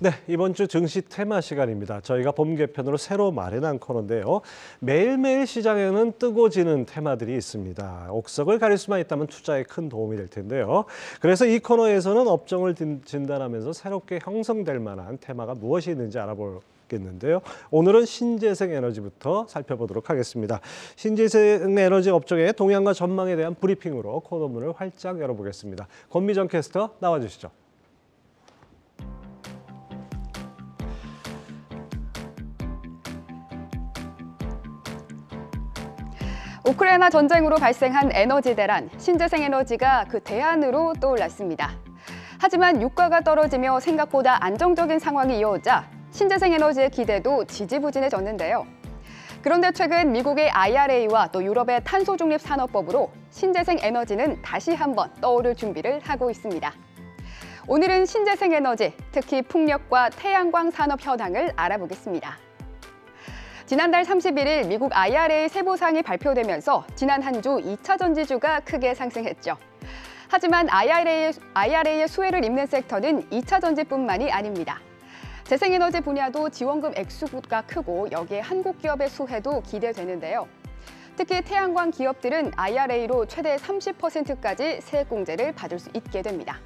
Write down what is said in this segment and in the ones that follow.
네, 이번 주 증시 테마 시간입니다. 저희가 봄 개편으로 새로 마련한 코너인데요. 매일매일 시장에는 뜨고 지는 테마들이 있습니다. 옥석을 가릴 수만 있다면 투자에 큰 도움이 될 텐데요. 그래서 이 코너에서는 업종을 진단하면서 새롭게 형성될 만한 테마가 무엇이 있는지 알아볼 겠는데요. 오늘은 신재생 에너지부터 살펴보도록 하겠습니다. 신재생 에너지 업종의 동향과 전망에 대한 브리핑으로 코너문을 활짝 열어보겠습니다. 권미정 캐스터 나와주시죠. 우크라이나 전쟁으로 발생한 에너지 대란, 신재생 에너지가 그 대안으로 떠올랐습니다. 하지만 유가가 떨어지며 생각보다 안정적인 상황이 이어오자 신재생 에너지의 기대도 지지부진해졌는데요. 그런데 최근 미국의 IRA와 또 유럽의 탄소 중립 산업법으로 신재생 에너지는 다시 한번 떠오를 준비를 하고 있습니다. 오늘은 신재생 에너지, 특히 풍력과 태양광 산업 현황을 알아보겠습니다. 지난달 31일 미국 IRA 세부상이 발표되면서 지난 한 주 2차 전지주가 크게 상승했죠. 하지만 IRA의, IRA의 수혜를 입는 섹터는 2차 전지뿐만이 아닙니다. 재생에너지 분야도 지원금 액수가 크고 여기에 한국 기업의 수혜도 기대되는데요. 특히 태양광 기업들은 IRA로 최대 30%까지 세액 공제를 받을 수 있게 됩니다.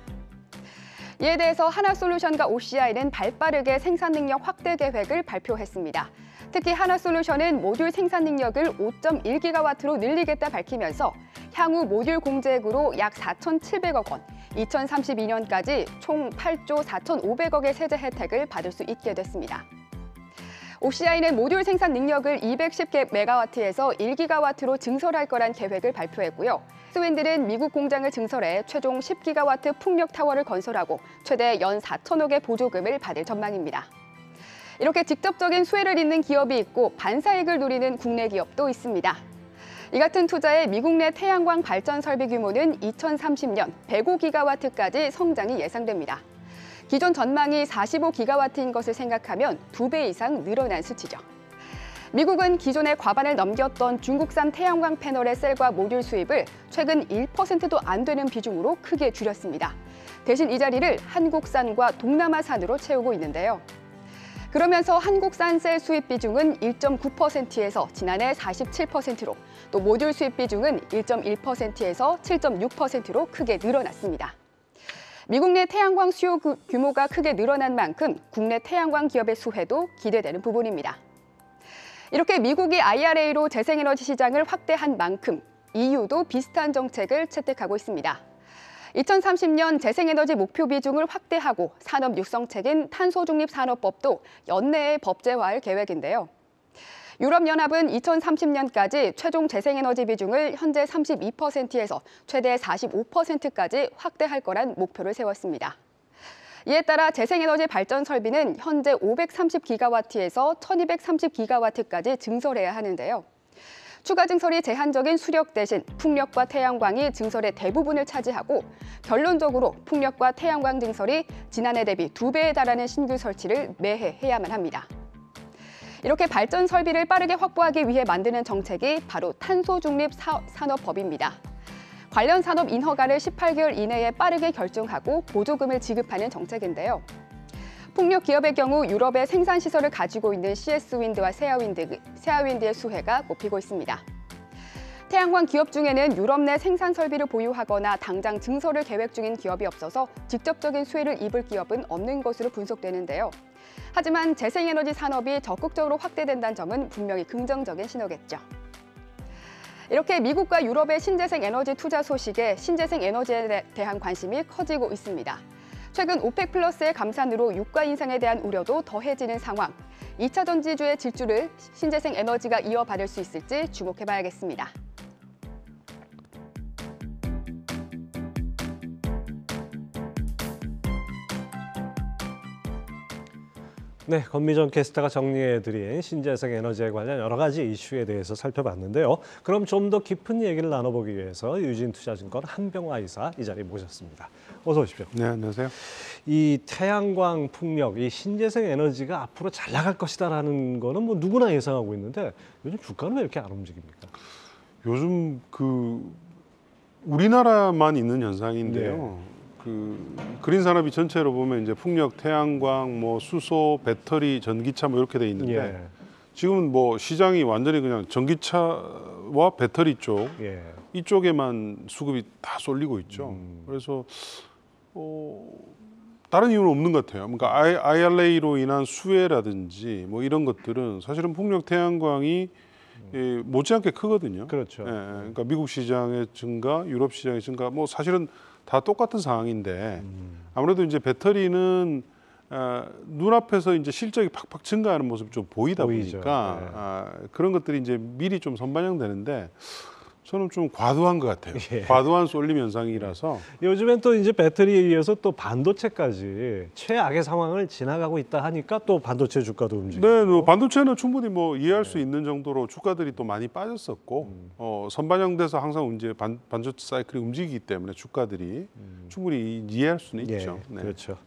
이에 대해서 하나솔루션과 OCI는 발빠르게 생산능력 확대 계획을 발표했습니다. 특히 하나솔루션은 모듈 생산 능력을 5.1기가와트로 늘리겠다 밝히면서 향후 모듈 공제액으로 약 4,700억 원, 2032년까지 총 8조 4,500억의 세제 혜택을 받을 수 있게 됐습니다. OCI는 모듈 생산 능력을 210메가와트에서 1기가와트로 증설할 거란 계획을 발표했고요. 스윈들은 미국 공장을 증설해 최종 10기가와트 풍력 타워를 건설하고 최대 연 4천억의 보조금을 받을 전망입니다. 이렇게 직접적인 수혜를 잇는 기업이 있고 반사익을 누리는 국내 기업도 있습니다. 이 같은 투자에 미국 내 태양광 발전 설비 규모는 2030년 105기가와트까지 성장이 예상됩니다. 기존 전망이 45기가와트인 것을 생각하면 두 배 이상 늘어난 수치죠. 미국은 기존의 과반을 넘겼던 중국산 태양광 패널의 셀과 모듈 수입을 최근 1%도 안 되는 비중으로 크게 줄였습니다. 대신 이 자리를 한국산과 동남아산으로 채우고 있는데요. 그러면서 한국산 세 수입 비중은 1.9%에서 지난해 47%로 또 모듈 수입 비중은 1.1%에서 7.6%로 크게 늘어났습니다. 미국 내 태양광 수요 규모가 크게 늘어난 만큼 국내 태양광 기업의 수혜도 기대되는 부분입니다. 이렇게 미국이 IRA로 재생에너지 시장을 확대한 만큼 EU도 비슷한 정책을 채택하고 있습니다. 2030년 재생에너지 목표 비중을 확대하고 산업 육성책인 탄소중립산업법도 연내에 법제화할 계획인데요. 유럽연합은 2030년까지 최종 재생에너지 비중을 현재 32%에서 최대 45%까지 확대할 거란 목표를 세웠습니다. 이에 따라 재생에너지 발전 설비는 현재 530기가와트에서 1230기가와트까지 증설해야 하는데요. 추가 증설이 제한적인 수력 대신 풍력과 태양광이 증설의 대부분을 차지하고 결론적으로 풍력과 태양광 증설이 지난해 대비 두배에 달하는 신규 설치를 매해 해야만 합니다. 이렇게 발전 설비를 빠르게 확보하기 위해 만드는 정책이 바로 탄소중립산업법입니다. 관련 산업 인허가를 18개월 이내에 빠르게 결정하고 보조금을 지급하는 정책인데요. 폭력 기업의 경우 유럽의 생산 시설을 가지고 있는 CS 윈드와 세아윈드, 세아윈드의 수혜가 꼽히고 있습니다. 태양광 기업 중에는 유럽 내 생산 설비를 보유하거나 당장 증설을 계획 중인 기업이 없어서 직접적인 수혜를 입을 기업은 없는 것으로 분석되는데요. 하지만 재생에너지 산업이 적극적으로 확대된다는 점은 분명히 긍정적인 신호겠죠. 이렇게 미국과 유럽의 신재생 에너지 투자 소식에 신재생 에너지에 대한 관심이 커지고 있습니다. 최근 오펙 플러스의 감산으로 유가 인상에 대한 우려도 더해지는 상황. 2차 전지주의 질주를 신재생 에너지가 이어받을 수 있을지 주목해봐야겠습니다. 네, 권미정 캐스터가 정리해드린 신재생 에너지에 관련 여러 가지 이슈에 대해서 살펴봤는데요. 그럼 좀 더 깊은 얘기를 나눠보기 위해서 유진투자증권 한병화 이사 이 자리에 모셨습니다. 어서 오십시오. 네, 안녕하세요. 이 태양광 풍력, 이 신재생 에너지가 앞으로 잘 나갈 것이다라는 거는 뭐 누구나 예상하고 있는데 요즘 주가는 왜 이렇게 안 움직입니까? 요즘 그 우리나라만 있는 현상인데요. 네. 그 그린 산업이 전체로 보면 이제 풍력, 태양광, 뭐 수소, 배터리, 전기차 뭐 이렇게 돼 있는데 예. 지금 은뭐 시장이 완전히 그냥 전기차와 배터리 쪽 예. 이쪽에만 수급이 다 쏠리고 있죠. 음. 그래서 어 다른 이유는 없는 것 같아요. 그러니까 IRA로 인한 수혜라든지 뭐 이런 것들은 사실은 풍력 태양광이 음. 예, 못지않게 크거든요. 그렇죠. 예, 예, 그러니까 미국 시장의 증가, 유럽 시장의 증가, 뭐 사실은 다 똑같은 상황인데 음. 아무래도 이제 배터리는 어, 눈앞에서 이제 실적이 팍팍 증가하는 모습이 좀 보이다 보이죠. 보니까 네. 아, 그런 것들이 이제 미리 좀 선반영되는데 저는 좀 과도한 것 같아요. 예. 과도한 쏠림 현상이라서 예, 요즘엔 또 이제 배터리에 의해서 또 반도체까지 최악의 상황을 지나가고 있다 하니까 또 반도체 주가도 움직이고. 네, 뭐 반도체는 충분히 뭐 이해할 네. 수 있는 정도로 주가들이 또 많이 빠졌었고 음. 어, 선반영돼서 항상 이제 반, 반도체 사이클이 움직이기 때문에 주가들이 음. 충분히 이해할 수는 예, 있죠. 네. 그렇죠.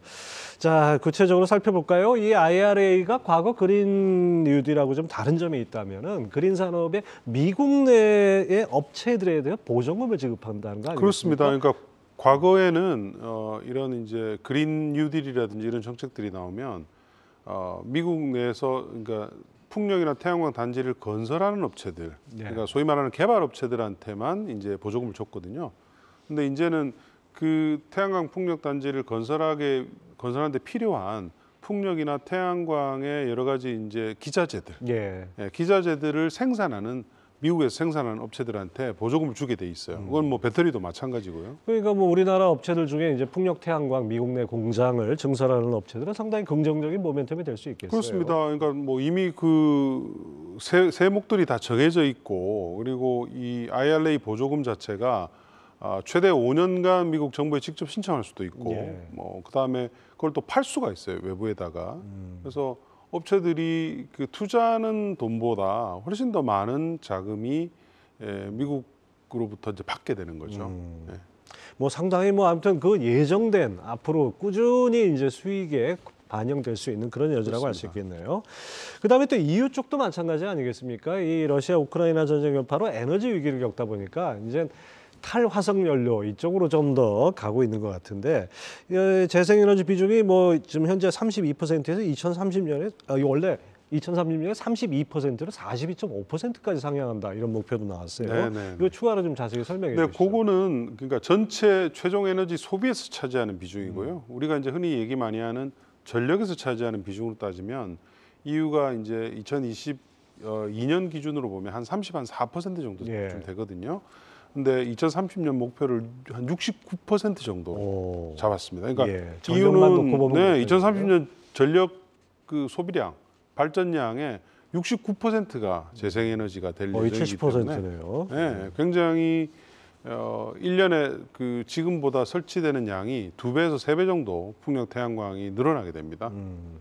자, 구체적으로 살펴볼까요? 이 IRA가 과거 그린 뉴딜하고 좀 다른 점이 있다면은 그린 산업의 미국 내에업 업체들에 대한 보정금을 지급한다는 거아니습니까 그렇습니다. 그러니까 과거에는 어, 이런 이제 그린 뉴딜이라든지 이런 정책들이 나오면 어, 미국 내에서 그러니까 풍력이나 태양광 단지를 건설하는 업체들, 네. 그러니까 소위 말하는 개발 업체들한테만 이제 보조금을 줬거든요. 근데 이제는 그 태양광 풍력 단지를 건설하게 건설하는데 필요한 풍력이나 태양광의 여러 가지 이제 기자재들, 예. 예, 기자재들을 생산하는 미국에서 생산하는 업체들한테 보조금을 주게 돼 있어요. 그건 뭐 배터리도 마찬가지고요. 그러니까 뭐 우리나라 업체들 중에 이제 풍력 태양광 미국 내 공장을 증설하는 업체들은 상당히 긍정적인 모멘텀이 될 수 있겠어요. 그렇습니다. 그러니까 뭐 이미 그 세, 세목들이 다 정해져 있고 그리고 이 IRA 보조금 자체가 아, 최대 5년간 미국 정부에 직접 신청할 수도 있고 예. 뭐 그다음에 그걸 또 팔 수가 있어요 외부에다가 음. 그래서 업체들이 그 투자하는 돈보다 훨씬 더 많은 자금이 예, 미국으로부터 이제 받게 되는 거죠. 음. 예. 뭐 상당히 뭐 아무튼 그 예정된 앞으로 꾸준히 이제 수익에 반영될 수 있는 그런 여지라고 할 수 있겠네요. 그다음에 또 EU 쪽도 마찬가지 아니겠습니까? 이 러시아 우크라이나 전쟁 여파로 에너지 위기를 겪다 보니까 이제 탈화석 연료 이쪽으로 좀 더 가고 있는 것 같은데 어, 재생에너지 비중이 뭐 지금 현재 32%에서 2030년에 아, 원래 2030년에 32%로 42.5%까지 상향한다 이런 목표도 나왔어요. 네네. 이거 추가로 좀 자세히 설명해 네, 주시죠. 그거는 그러니까 전체 최종 에너지 소비에서 차지하는 비중이고요. 음. 우리가 이제 흔히 얘기 많이 하는 전력에서 차지하는 비중으로 따지면 이유가 이제 2022년 기준으로 보면 한 30, 한4% 정도 예. 좀 되거든요. 근데 2030년 목표를 한 69% 정도 오. 잡았습니다. 그러니까 예, 이유는 네, 2030년 전력 그 소비량 발전량의 69%가 재생에너지가 될 거의 예정이기 70%네요. 때문에 네, 굉장히 어, 1년에 그 지금보다 설치되는 양이 두배에서세 배 정도 풍력 태양광이 늘어나게 됩니다. 음.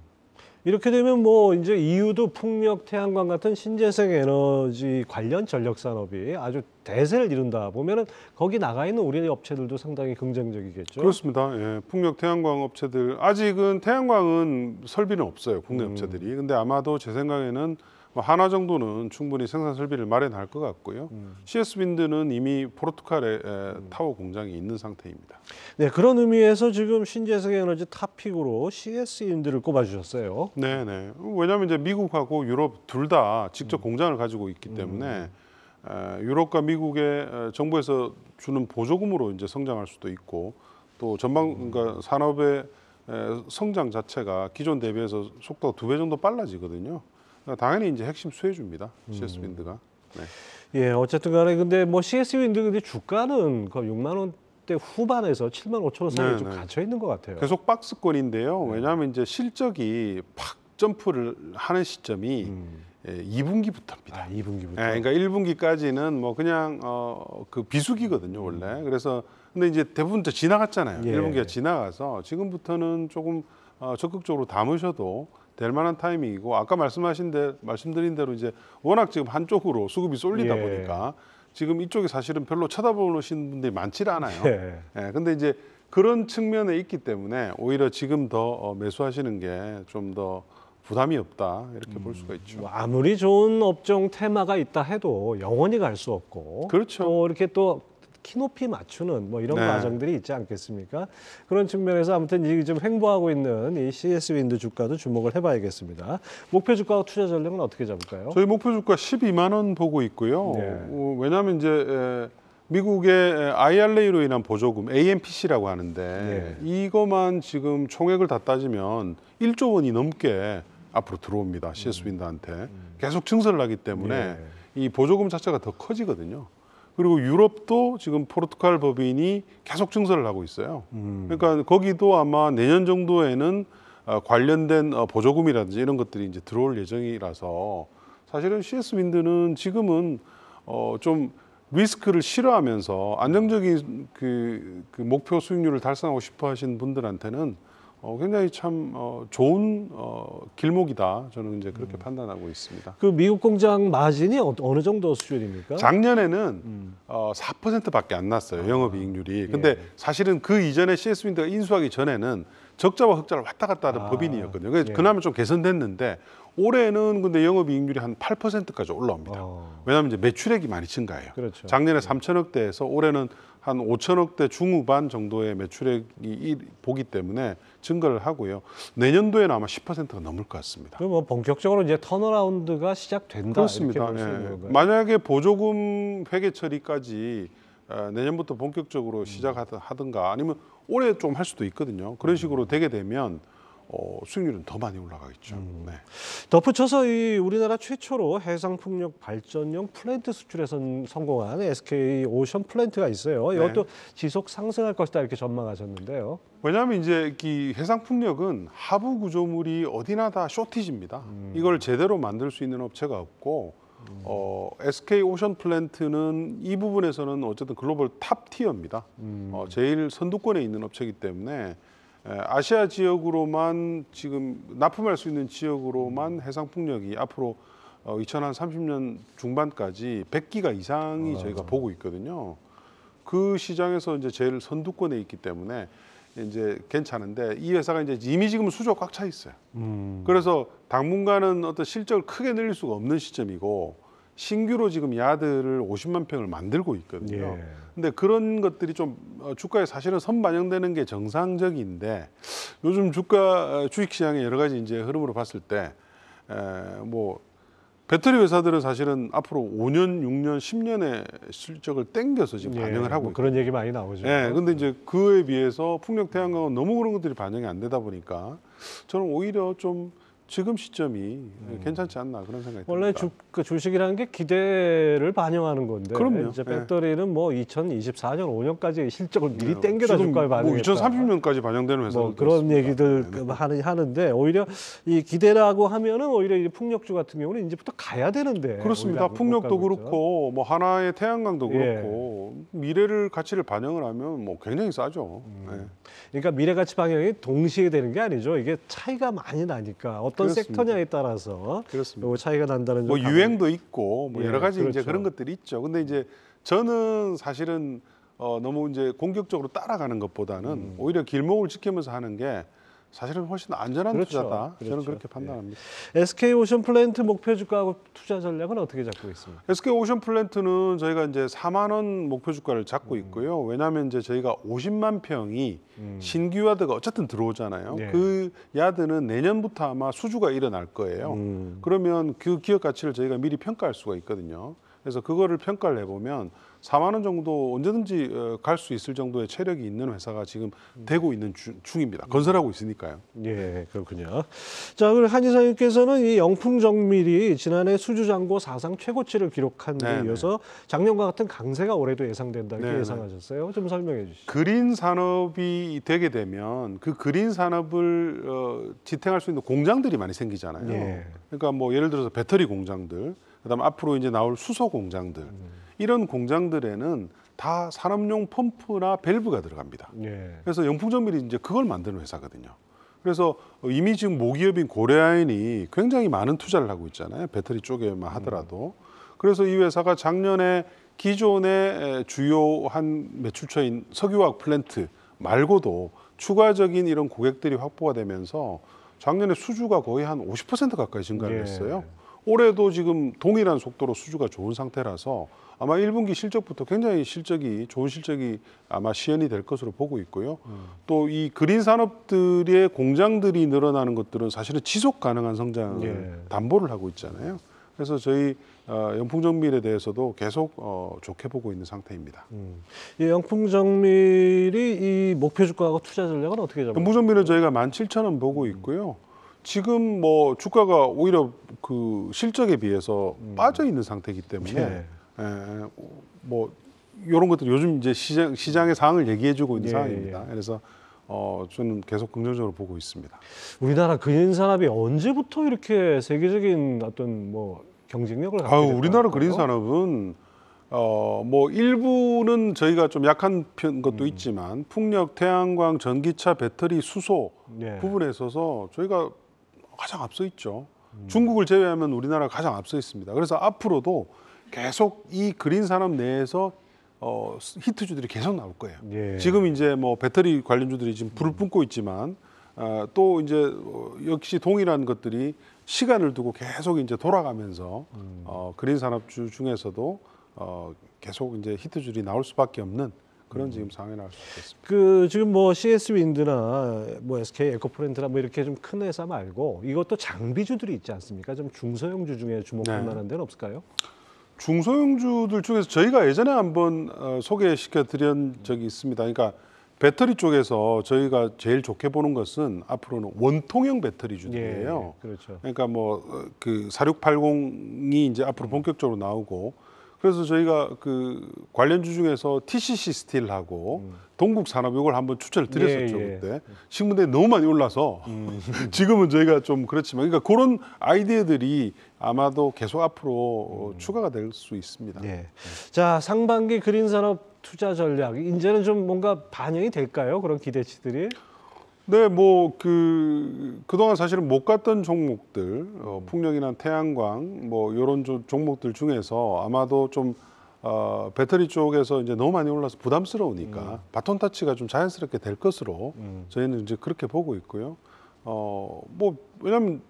이렇게 되면 뭐 이제 이유도 풍력 태양광 같은 신재생 에너지 관련 전력 산업이 아주 대세를 이룬다 보면은 거기 나가 있는 우리 업체들도 상당히 긍정적이겠죠. 그렇습니다. 예, 풍력 태양광 업체들 아직은 태양광은 설비는 없어요. 국내 음. 업체들이. 근데 아마도 제 생각에는 뭐 하나 정도는 충분히 생산 설비를 마련할 것 같고요. 음. CS 윈드는 이미 포르투갈에 음. 타워 공장이 있는 상태입니다. 네, 그런 의미에서 지금 신재생 에너지 탑픽으로 CS 윈드를 꼽아주셨어요. 네, 네. 왜냐하면 이제 미국하고 유럽 둘 다 직접 음. 공장을 가지고 있기 때문에. 음. 유럽과 미국의 정부에서 주는 보조금으로 이제 성장할 수도 있고 또전망 그러니까 산업의 성장 자체가 기존 대비해서 속도가 두 배 정도 빨라지거든요. 그러니까 당연히 이제 핵심 수혜주입니다. CS 윈드가. 네. 예, 어쨌든 간에 근데 뭐 CS 윈드 근데 주가는 거의 6만 원때 후반에서 7만 5천 원 사이에 네네. 좀 네. 갇혀 있는 것 같아요. 계속 박스권인데요. 네. 왜냐하면 이제 실적이 팍 점프를 하는 시점이 음. 예, 2분기부터입니다. 아, 2분기부터. 예, 그러니까 1분기까지는 뭐 그냥 어, 그 비수기거든요, 원래. 그래서 근데 이제 대부분 다 지나갔잖아요. 예. 1분기가 지나가서 지금부터는 조금 어, 적극적으로 담으셔도 될 만한 타이밍이고 아까 말씀하신 대, 말씀드린 대로 이제 워낙 지금 한쪽으로 수급이 쏠리다 예. 보니까 지금 이쪽에 사실은 별로 쳐다보는 분들이 많질 않아요. 예. 예, 근데 이제 그런 측면에 있기 때문에 오히려 지금 더 어, 매수하시는 게 좀더 부담이 없다 이렇게 음, 볼 수가 있죠. 뭐 아무리 좋은 업종 테마가 있다 해도 영원히 갈 수 없고 그렇죠. 또 이렇게 또 키높이 맞추는 뭐 이런 네. 과정들이 있지 않겠습니까? 그런 측면에서 아무튼 이 지금 횡보하고 있는 이 CS 윈드 주가도 주목을 해봐야겠습니다. 목표 주가와 투자 전략은 어떻게 잡을까요? 저희 목표 주가 12만 원 보고 있고요. 네. 어, 왜냐하면 이제 미국의 IRA로 인한 보조금 AMPC라고 하는데 네. 이것만 지금 총액을 다 따지면 1조 원이 넘게 앞으로 들어옵니다. c 음. 스 윈드한테 음. 계속 증설을 하기 때문에 예. 이 보조금 자체가 더 커지거든요. 그리고 유럽도 지금 포르투갈 법인이 계속 증설을 하고 있어요. 음. 그러니까 거기도 아마 내년 정도에는 어, 관련된 어, 보조금이라든지 이런 것들이 이제 들어올 예정이라서 사실은 CS 윈드는 지금은 어좀 리스크를 싫어하면서 안정적인 그, 그 목표 수익률을 달성하고 싶어 하시는 분들한테는 어, 굉장히 참 어, 좋은 어, 길목이다. 저는 이제 그렇게 음. 판단하고 있습니다. 그 미국 공장 마진이 어, 어느 정도 수준입니까? 작년에는 음. 어, 4%밖에 안 났어요. 아. 영업이익률이. 예. 근데 예. 사실은 그 이전에 CS 윈드가 인수하기 전에는 적자와 흑자를 왔다 갔다 하는 아. 법인이었거든요. 그래서 예. 그나마 좀 개선됐는데 올해는 근데 영업이익률이 한 8%까지 올라옵니다. 어. 왜냐하면 이제 매출액이 많이 증가해요. 그렇죠. 작년에 3천억대에서 예. 올해는 한 5천억대 중후반 정도의 매출액이 보기 때문에 증가를 하고요. 내년도에는 아마 10%가 넘을 것 같습니다. 그럼 뭐 본격적으로 이제 턴어라운드가 시작된다 그렇습니다. 예. 만약에 보조금 회계 처리까지 아, 내년부터 본격적으로 시작하든가 아니면 올해 좀 할 수도 있거든요. 그런 음. 식으로 되게 되면 어, 수익률은 더 많이 올라가겠죠. 음. 네. 덧붙여서 이 우리나라 최초로 해상풍력 발전용 플랜트 수출에선 성공한 SK 오션 플랜트가 있어요. 네. 이것도 네. 지속 상승할 것이다 이렇게 전망하셨는데요. 왜냐하면 이제 이 해상풍력은 하부 구조물이 어디나 다 쇼티지입니다. 음. 이걸 제대로 만들 수 있는 업체가 없고 음. 어, SK 오션 플랜트는 이 부분에서는 어쨌든 글로벌 탑 티어입니다. 음. 어, 제일 선두권에 있는 업체이기 때문에 예, 아시아 지역으로만 지금 납품할 수 있는 지역으로만 해상 풍력이 앞으로 2030년 어, 중반까지 100기가 이상이 아. 저희가 보고 있거든요. 그 시장에서 이제 제일 선두권에 있기 때문에 이제 괜찮은데 이 회사가 이제 이미 지금 수조 꽉차 있어요. 음. 그래서 당분간은 어떤 실적을 크게 늘릴 수가 없는 시점이고 신규로 지금 야드를 50만 평을 만들고 있거든요. 예. 근데 그런 것들이 좀 어, 주가에 사실은 선반영되는 게 정상적인데 요즘 주가 어, 주식 시장의 여러 가지 이제 흐름으로 봤을 때 뭐 배터리 회사들은 사실은 앞으로 5년, 6년, 10년의 실적을 땡겨서 지금 예, 반영을 하고 뭐 그런 얘기 많이 나오죠. 예. 근데 이제 그에 비해서 풍력 태양광은 너무 그런 것들이 반영이 안 되다 보니까 저는 오히려 좀 지금 시점이 음. 괜찮지 않나 그런 생각이 원래 듭니다. 원래 그 주식이라는 게 기대를 반영하는 건데 그럼요. 이제 예. 배터리는 네. 뭐 2024년 5년까지 실적을 미리 네. 땡겨다 줄 거에 반뭐 2030년까지 반영되는 회사 뭐 그런 있습니다. 얘기들 네. 네. 그 하는 데 오히려 이 기대라고 하면은 오히려 이 풍력주 같은 경우는 이제부터 가야 되는데 그렇습니다. 풍력도 그렇고 뭐 하나의 태양광도 예. 그렇고 예. 미래를 가치를 반영을 하면 뭐 굉장히 싸죠. 음. 네. 그러니까 미래 가치 방향이 동시에 되는 게 아니죠. 이게 차이가 많이 나니까. 어떤 그렇습니다. 섹터냐에 따라서 그렇습니다. 뭐 차이가 난다는 뭐 유행도 있고 뭐 예, 여러 가지 그렇죠. 이제 그런 것들이 있죠. 근데 이제 저는 사실은 어, 너무 이제 공격적으로 따라가는 것보다는 음. 오히려 길목을 지키면서 하는 게 사실은 훨씬 안전한 그렇죠. 투자다. 그렇죠. 저는 그렇게 예. 판단합니다. 예. SK 오션 플랜트 목표 주가하고 투자 전략은 어떻게 잡고 있습니까? SK 오션 플랜트는 저희가 이제 4만 원 목표 주가를 잡고 음. 있고요. 왜냐하면 이제 저희가 50만 평이 음. 신규 야드가 어쨌든 들어오잖아요. 예. 그 야드는 내년부터 아마 수주가 일어날 거예요. 음. 그러면 그 기업 가치를 저희가 미리 평가할 수가 있거든요. 그래서 그거를 평가를 해보면 4만 원 정도 언제든지 어, 갈수 있을 정도의 체력이 있는 회사가 지금 되고 있는 중입니다. 건설하고 있으니까요. 예, 그렇군요. 자, 그리고 한 이사님께서는 이 영풍 정밀이 지난해 수주장고 사상 최고치를 기록한 데 네, 네. 이어서 작년과 같은 강세가 올해도 예상된다 이렇게 네네. 네. 예상하셨어요. 좀 설명해 주시죠. 그린 산업이 되게 되면 그 그린 산업을 어, 지탱할 수 있는 공장들이 많이 생기잖아요. 예. 그러니까 뭐 예를 들어서 배터리 공장들 그다음 앞으로 이제 나올 수소 공장들 음. 이런 공장들에는 다 산업용 펌프나 밸브가 들어갑니다. 예. 그래서 영풍전밀이 이제 그걸 만드는 회사거든요. 그래서 이미 지금 모기업인 고려아인이 굉장히 많은 투자를 하고 있잖아요. 배터리 쪽에만 하더라도. 음. 그래서 이 회사가 작년에 기존의 주요한 매출처인 석유화학 플랜트 말고도 추가적인 이런 고객들이 확보가 되면서 작년에 수주가 거의 한 50% 가까이 증가를 예. 했어요. 올해도 지금 동일한 속도로 수주가 좋은 상태라서 아마 1분기 실적부터 굉장히 실적이 좋은 실적이 아마 시연이 될 것으로 보고 있고요. 음. 또이 그린 산업들의 공장들이 늘어나는 것들은 사실은 지속 가능한 성장을 예. 담보를 하고 있잖아요. 그래서 저희 어, 영풍정밀에 대해서도 계속 어, 좋게 보고 있는 상태입니다. 음. 이 영풍정밀이 이 목표 주가하고 투자 전략은 어떻게 잡아요? 영풍정밀은 저희가 17,000원 보고 있고요. 음. 지금 뭐 주가가 오히려 그 실적에 비해서 음. 빠져 있는 상태이기 때문에 예. 예, 뭐 이런 것들 요즘 이제 시장 시장의 상황을 얘기해주고 있는 예, 상황입니다. 예. 그래서 어, 저는 계속 긍정적으로 보고 있습니다. 우리나라 그린 산업이 언제부터 이렇게 세계적인 어떤 뭐 경쟁력을 갖게 아유, 우리나라 그린 산업은 어, 뭐 일부는 저희가 좀 약한 편 것도 음. 있지만 풍력, 태양광, 전기차, 배터리, 수소 예. 부분에 있어서 저희가 가장 앞서 있죠. 음. 중국을 제외하면 우리나라가 가장 앞서 있습니다. 그래서 앞으로도 계속 이 그린 산업 내에서 어, 히트주들이 계속 나올 거예요. 예. 지금 이제 뭐 배터리 관련주들이 지금 불을 뿜고 음. 있지만 어, 또 이제 어, 역시 동일한 것들이 시간을 두고 계속 이제 돌아가면서 음. 어, 그린 산업주 중에서도 어, 계속 이제 히트줄이 나올 수밖에 없는 그런 지금 상황이 나올 수 있겠습니다. 그 지금 뭐 CS 윈드나 뭐 SK 에코프렌트나 뭐 이렇게 좀 큰 회사 말고 이것도 장비주들이 있지 않습니까? 좀 중소형주 중에 주목할 네. 만한 데는 없을까요? 중소형주들 중에서 저희가 예전에 한번 어, 소개시켜 드린 적이 있습니다. 그러니까 배터리 쪽에서 저희가 제일 좋게 보는 것은 앞으로는 원통형 배터리주들이에요. 예, 그렇죠. 그러니까 뭐그 어, 4680이 이제 앞으로 본격적으로 나오고 그래서 저희가 그 관련주 중에서 TCC 스틸하고 음. 동국산업욕을 한번 추천을 드렸었죠 예, 예. 그때 신문대에 너무 많이 올라서 음. 지금은 저희가 좀 그렇지만 그러니까 그런 아이디어들이 아마도 계속 앞으로 음. 추가가 될 수 있습니다. 예. 자 상반기 그린산업 투자 전략 이제는 좀 뭔가 반영이 될까요 그런 기대치들이? 네, 뭐, 그, 그동안 사실은 못 갔던 종목들, 어, 풍력이나 태양광, 뭐, 요런 종목들 중에서 아마도 좀, 어, 배터리 쪽에서 이제 너무 많이 올라서 부담스러우니까 음. 바톤 타치가 좀 자연스럽게 될 것으로 음. 저희는 이제 그렇게 보고 있고요. 어, 뭐, 왜냐면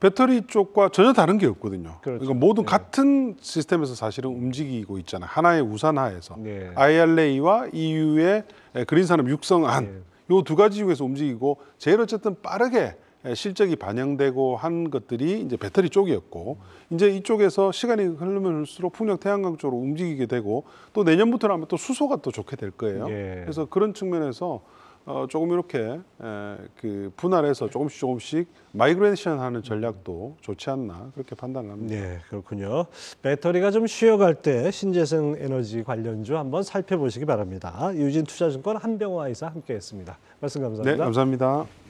배터리 쪽과 전혀 다른 게 없거든요. 그렇죠. 그러니까 모든 네. 같은 시스템에서 사실은 움직이고 있잖아요. 하나의 우산 하에서. 네. IRA와 EU의 그린산업 육성안. 네. 예. 요두 가지 중에서 움직이고 제일 어쨌든 빠르게 예, 실적이 반영되고 한 것들이 이제 배터리 쪽이었고 이제 이쪽에서 시간이 흐르면 흐를수록 풍력 태양광 쪽으로 움직이게 되고 또 내년부터는 아마 또 수소가 또 좋게 될 거예요. 예. 그래서 그런 측면에서 어, 조금 이렇게 에, 그 분할해서 조금씩 조금씩 마이그레이션 하는 전략도 좋지 않나 그렇게 판단합니다. 네, 그렇군요. 배터리가 좀 쉬어갈 때 신재생 에너지 관련주 한번 살펴보시기 바랍니다. 유진 투자증권 한병화 이사 함께했습니다. 말씀 감사합니다. 네, 감사합니다.